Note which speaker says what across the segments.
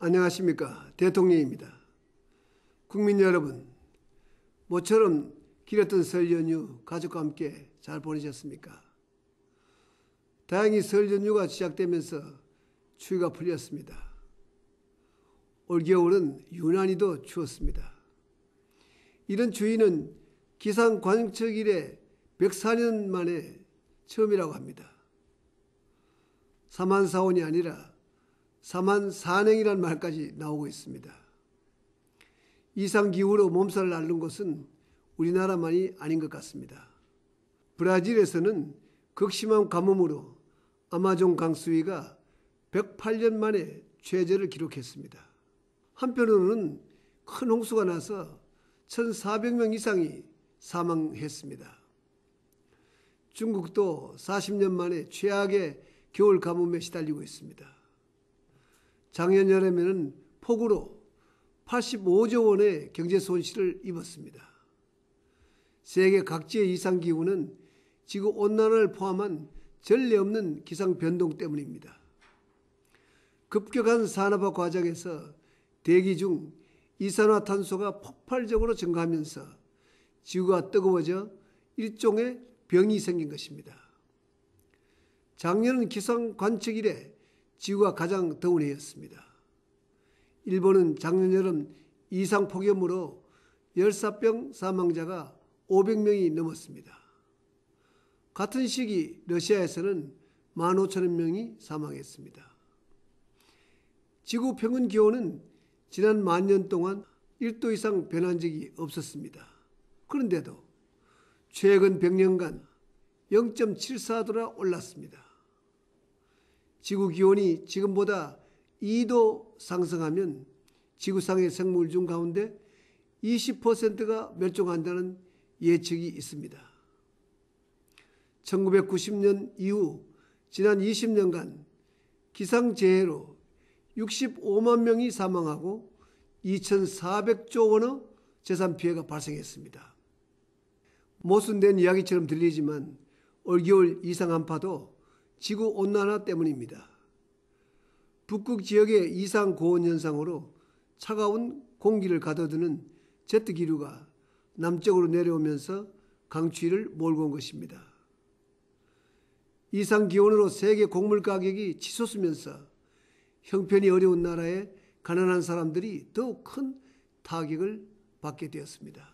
Speaker 1: 안녕하십니까. 대통령입니다. 국민 여러분, 모처럼 길었던 설 연휴 가족과 함께 잘 보내셨습니까? 다행히 설 연휴가 시작되면서 추위가 풀렸습니다. 올겨울은 유난히도 추웠습니다. 이런 추위는 기상 관측 일에 104년 만에 처음이라고 합니다. 사만사원이 아니라 사만 산행이라는 말까지 나오고 있습니다. 이상 기후로 몸살을 앓는 것은 우리나라만이 아닌 것 같습니다. 브라질에서는 극심한 가뭄으로 아마존 강수위가 108년 만에 최저를 기록했습니다. 한편으로는 큰 홍수가 나서 1,400명 이상이 사망했습니다. 중국도 40년 만에 최악의 겨울 가뭄에 시달리고 있습니다. 작년 여름에는 폭우로 85조 원의 경제 손실을 입었습니다. 세계 각지의 이상 기후는 지구 온난화를 포함한 전례 없는 기상 변동 때문입니다. 급격한 산업화 과정에서 대기 중 이산화탄소가 폭발적으로 증가하면서 지구가 뜨거워져 일종의 병이 생긴 것입니다. 작년 기상 관측 이래 지구가 가장 더운 해였습니다. 일본은 작년 여름 이상 폭염으로 열사병 사망자가 500명이 넘었습니다. 같은 시기 러시아에서는 15,000명이 사망했습니다. 지구 평균 기온은 지난 만 년 동안 1도 이상 변한 적이 없었습니다. 그런데도 최근 100년간 0.74도라 올랐습니다. 지구 기온이 지금보다 2도 상승하면 지구상의 생물 중 가운데 20%가 멸종한다는 예측이 있습니다. 1990년 이후 지난 20년간 기상재해로 65만 명이 사망하고 2,400조 원의 재산 피해가 발생했습니다. 모순된 이야기처럼 들리지만 올겨울 이상 한파도 지구 온난화 때문입니다. 북극 지역의 이상 고온 현상으로 차가운 공기를 가둬두는 제트 기류가 남쪽으로 내려오면서 강추위를 몰고 온 것입니다. 이상 기온으로 세계 곡물 가격이 치솟으면서 형편이 어려운 나라에 가난한 사람들이 더욱 큰 타격을 받게 되었습니다.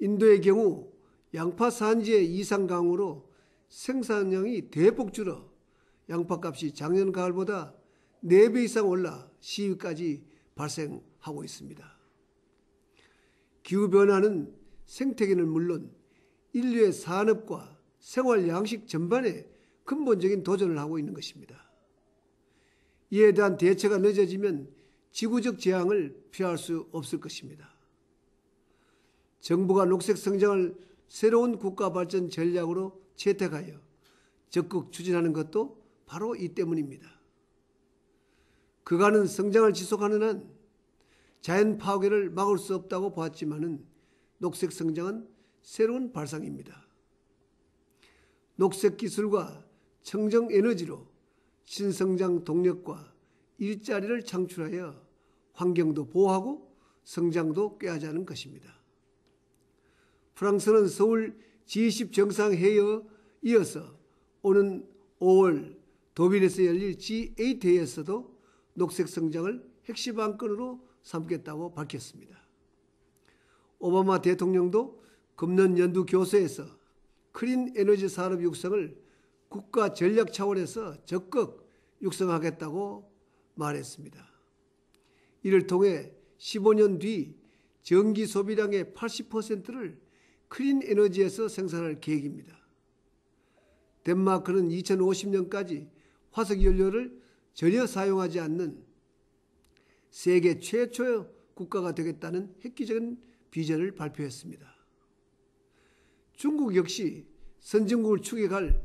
Speaker 1: 인도의 경우 양파 산지의 이상 강우로 생산량이 대폭 줄어 양파값이 작년 가을보다 4배 이상 올라 시위까지 발생하고 있습니다. 기후변화는 생태계는 물론 인류의 산업과 생활 양식 전반에 근본적인 도전을 하고 있는 것입니다. 이에 대한 대처가 늦어지면 지구적 재앙을 피할 수 없을 것입니다. 정부가 녹색 성장을 새로운 국가 발전 전략으로 채택하여 적극 추진하는 것도 바로 이 때문입니다. 그간은 성장을 지속하는 한 자연 파괴를 막을 수 없다고 보았지만 녹색 성장은 새로운 발상입니다. 녹색 기술과 청정 에너지로 신성장 동력과 일자리를 창출하여 환경도 보호하고 성장도 꾀하자는 것입니다. 프랑스는 서울 G20 정상회의에 이어서 오는 5월 도빈에서 열릴 G8 회에서도 녹색 성장을 핵심 안건으로 삼겠다고 밝혔습니다. 오바마 대통령도 금년 연두 교서에서 크린 에너지 산업 육성을 국가 전략 차원에서 적극 육성하겠다고 말했습니다. 이를 통해 15년 뒤 전기 소비량의 80%를 클린 에너지에서 생산할 계획입니다. 덴마크는 2050년까지 화석 연료를 전혀 사용하지 않는 세계 최초의 국가가 되겠다는 획기적인 비전을 발표했습니다. 중국 역시 선진국을 추격할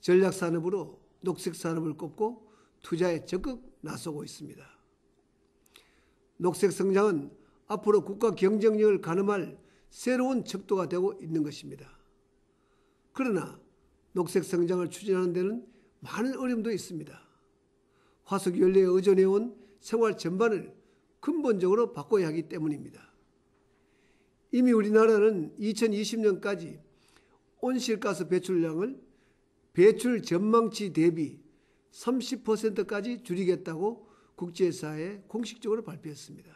Speaker 1: 전략 산업으로 녹색 산업을 꼽고 투자에 적극 나서고 있습니다. 녹색 성장은 앞으로 국가 경쟁력을 가늠할 새로운 척도가 되고 있는 것입니다. 그러나 녹색 성장을 추진하는 데는 많은 어려움도 있습니다. 화석 연료에 의존해온 생활 전반을 근본적으로 바꿔야 하기 때문입니다. 이미 우리나라는 2020년까지 온실가스 배출량을 배출 전망치 대비 30%까지 줄이겠다고 국제사회에 공식적으로 발표했습니다.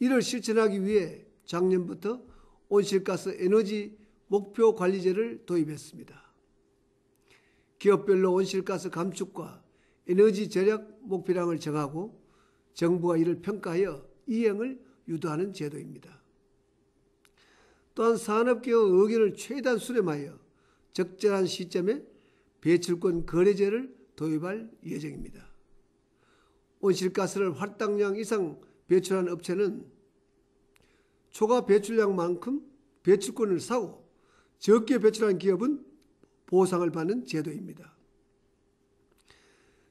Speaker 1: 이를 실천하기 위해 작년부터 온실가스 에너지 목표 관리제를 도입했습니다. 기업별로 온실가스 감축과 에너지 절약 목표량을 정하고 정부가 이를 평가하여 이행을 유도하는 제도입니다. 또한 산업계의 의견을 최대한 수렴하여 적절한 시점에 배출권 거래제를 도입할 예정입니다. 온실가스를 활당량 이상 배출한 업체는 초과 배출량만큼 배출권을 사고 적게 배출한 기업은 보상을 받는 제도입니다.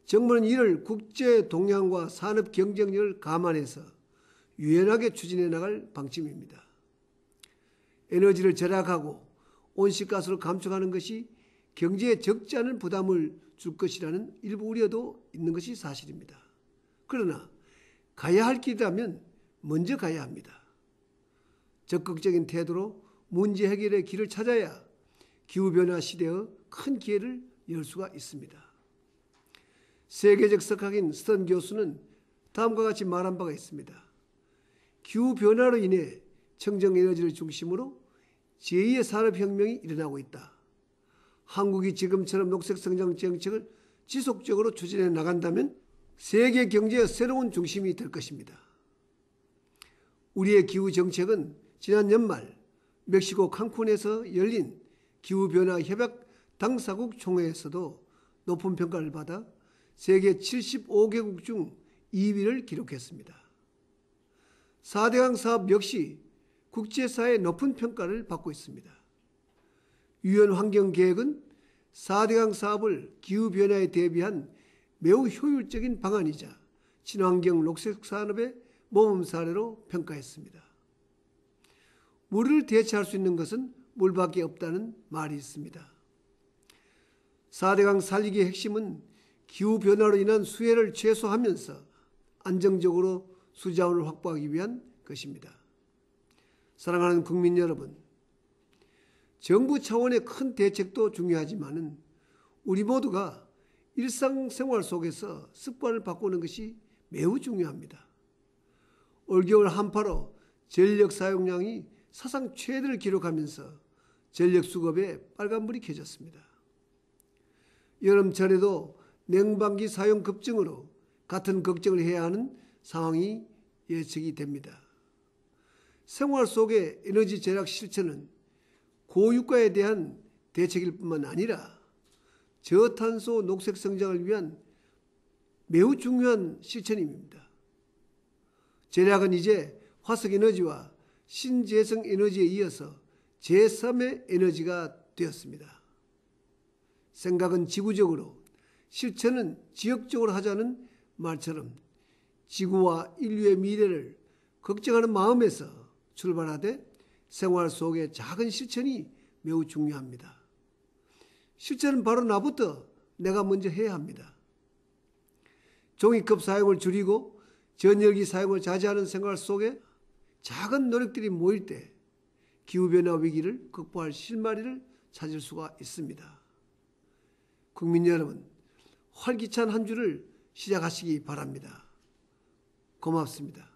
Speaker 1: 정부는 이를 국제 동향과 산업 경쟁력을 감안해서 유연하게 추진해 나갈 방침입니다. 에너지를 절약하고 온실가스로 감축하는 것이 경제에 적지 않은 부담을 줄 것이라는 일부 우려도 있는 것이 사실입니다. 그러나 가야 할 길이라면 먼저 가야 합니다. 적극적인 태도로 문제 해결의 길을 찾아야 기후변화 시대의 큰 기회를 열 수가 있습니다. 세계적 석학인 스턴 교수는 다음과 같이 말한 바가 있습니다. 기후변화로 인해 청정에너지를 중심으로 제2의 산업혁명이 일어나고 있다. 한국이 지금처럼 녹색성장 정책을 지속적으로 추진해 나간다면 세계 경제의 새로운 중심이 될 것입니다. 우리의 기후 정책은 지난 연말 멕시코 칸쿤에서 열린 기후변화 협약 당사국 총회에서도 높은 평가를 받아 세계 75개국 중 2위를 기록했습니다. 4대강 사업 역시 국제사의 회 높은 평가를 받고 있습니다. 유엔 환경계획은 4대강 사업을 기후변화에 대비한 매우 효율적인 방안이자 친환경 녹색 산업의 모범 사례로 평가했습니다. 물을 대체할 수 있는 것은 물밖에 없다는 말이 있습니다. 사대강 살리기의 핵심은 기후변화로 인한 수해를 최소화하면서 안정적으로 수자원을 확보하기 위한 것입니다. 사랑하는 국민 여러분, 정부 차원의 큰 대책도 중요하지만 우리 모두가 일상생활 속에서 습관을 바꾸는 것이 매우 중요합니다. 올겨울 한파로 전력 사용량이 사상 최대를 기록하면서 전력 수급에 빨간불이 켜졌습니다. 여름철에도 냉방기 사용 급증으로 같은 걱정을 해야 하는 상황이 예측이 됩니다. 생활 속의 에너지 절약 실천은 고유가에 대한 대책일 뿐만 아니라 저탄소 녹색 성장을 위한 매우 중요한 실천입니다. 제약은 이제 화석 에너지와 신재생 에너지에 이어서 제3의 에너지가 되었습니다. 생각은 지구적으로, 실천은 지역적으로 하자는 말처럼 지구와 인류의 미래를 걱정하는 마음에서 출발하되 생활 속의 작은 실천이 매우 중요합니다. 실천은 바로 나부터 내가 먼저 해야 합니다. 종이컵 사용을 줄이고 전열기 사용을 자제하는 생활 속에 작은 노력들이 모일 때 기후변화 위기를 극복할 실마리를 찾을 수가 있습니다. 국민 여러분, 활기찬 한 주를 시작하시기 바랍니다. 고맙습니다.